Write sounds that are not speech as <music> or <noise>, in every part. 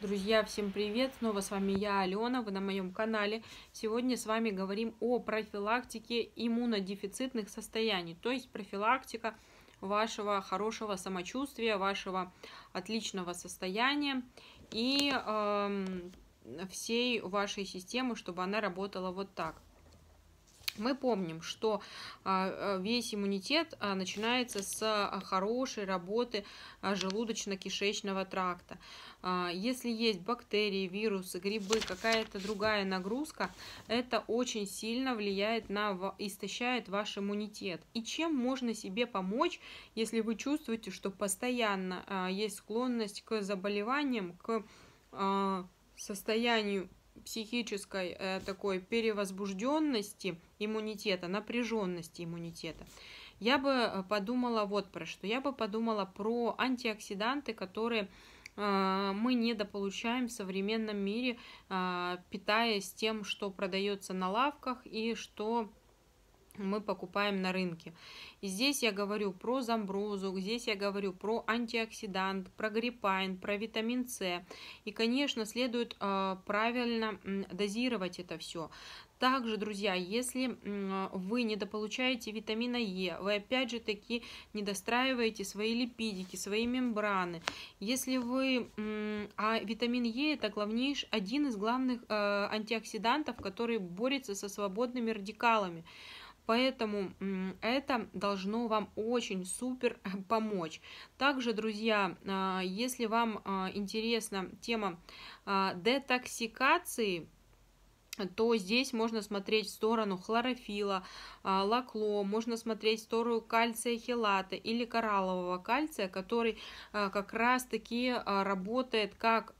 Друзья, всем привет! Снова с вами я, Алена, вы на моем канале. Сегодня с вами говорим о профилактике иммунодефицитных состояний, то есть профилактика вашего хорошего самочувствия, вашего отличного состояния и э, всей вашей системы, чтобы она работала вот так. Мы помним, что а, а, весь иммунитет а, начинается с хорошей работы желудочно-кишечного тракта. Если есть бактерии, вирусы, грибы, какая-то другая нагрузка, это очень сильно влияет на, истощает ваш иммунитет. И чем можно себе помочь, если вы чувствуете, что постоянно есть склонность к заболеваниям, к состоянию психической э, такой перевозбужденности иммунитета, напряженности иммунитета, я бы э, подумала вот про что. Я бы подумала про антиоксиданты, которые э, мы недополучаем в современном мире, э, питаясь тем, что продается на лавках и что мы покупаем на рынке. И здесь я говорю про замброзу, здесь я говорю про антиоксидант, про гриппайн, про витамин С. И, конечно, следует э, правильно дозировать это все. Также, друзья, если вы недополучаете витамина Е, вы опять же таки недостраиваете свои липидики, свои мембраны. Если вы... А витамин Е это главнейший, один из главных э, антиоксидантов, который борется со свободными радикалами. Поэтому это должно вам очень супер <laughs> помочь. Также, друзья, а, если вам а, интересна тема а, детоксикации, то здесь можно смотреть в сторону хлорофила, лакло, можно смотреть в сторону кальция хелата или кораллового кальция, который как раз-таки работает как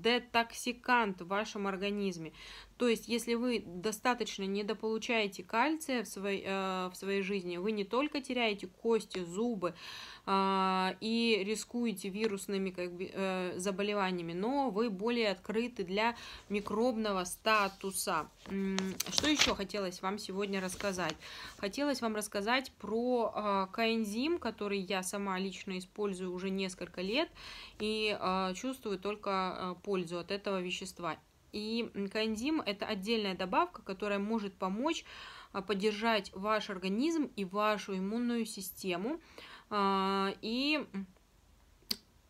детоксикант в вашем организме. То есть, если вы достаточно недополучаете кальция в своей, э, в своей жизни, вы не только теряете кости, зубы э, и рискуете вирусными как бы, э, заболеваниями, но вы более открыты для микробного статуса. Что еще хотелось вам сегодня рассказать? Хотелось вам рассказать про э, коэнзим, который я сама лично использую уже несколько лет и э, чувствую только э, пользу от этого вещества. И Кандим это отдельная добавка, которая может помочь а, поддержать ваш организм и вашу иммунную систему а, и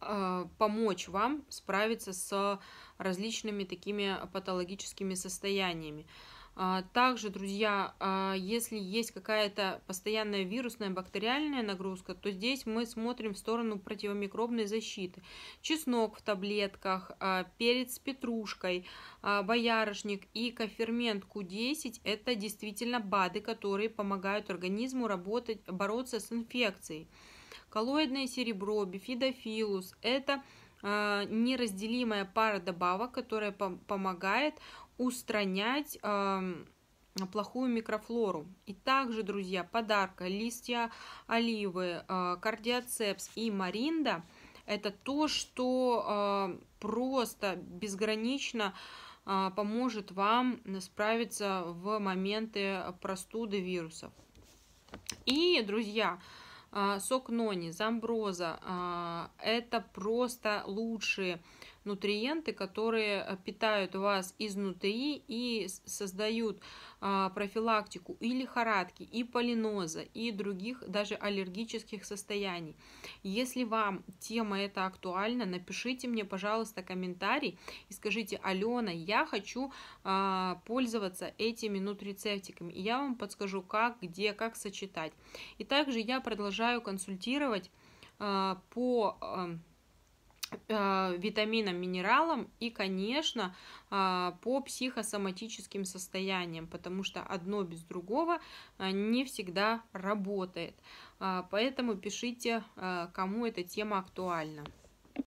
а, помочь вам справиться с различными такими патологическими состояниями. А, также, друзья, а, если есть какая-то постоянная вирусная бактериальная нагрузка, то здесь мы смотрим в сторону противомикробной защиты. Чеснок в таблетках, а, перец с петрушкой, боярышник и кофермент Q10 – это действительно БАДы, которые помогают организму работать, бороться с инфекцией. Коллоидное серебро, бифидофилус – это неразделимая пара добавок, которая помогает устранять плохую микрофлору. И также, друзья, подарка, листья оливы, а, кардиоцепс и маринда – это то, что а, просто безгранично а, поможет вам справиться в моменты простуды вирусов. И, друзья, сок нони, замброза – это просто лучшие нутриенты, которые э, питают вас изнутри и создают а, профилактику и лихорадки, и полиноза, и других даже аллергических состояний. Если вам тема эта актуальна, напишите мне, пожалуйста, комментарий и скажите, Алена, я хочу а, пользоваться этими нутрицептиками. И я вам подскажу, как, где, как сочетать. И также я продолжаю консультировать а, по эм, Э, витаминам, минералам и, конечно, э, по психосоматическим состояниям, потому что одно без другого э, не всегда работает. Поэтому пишите, кому эта тема актуальна.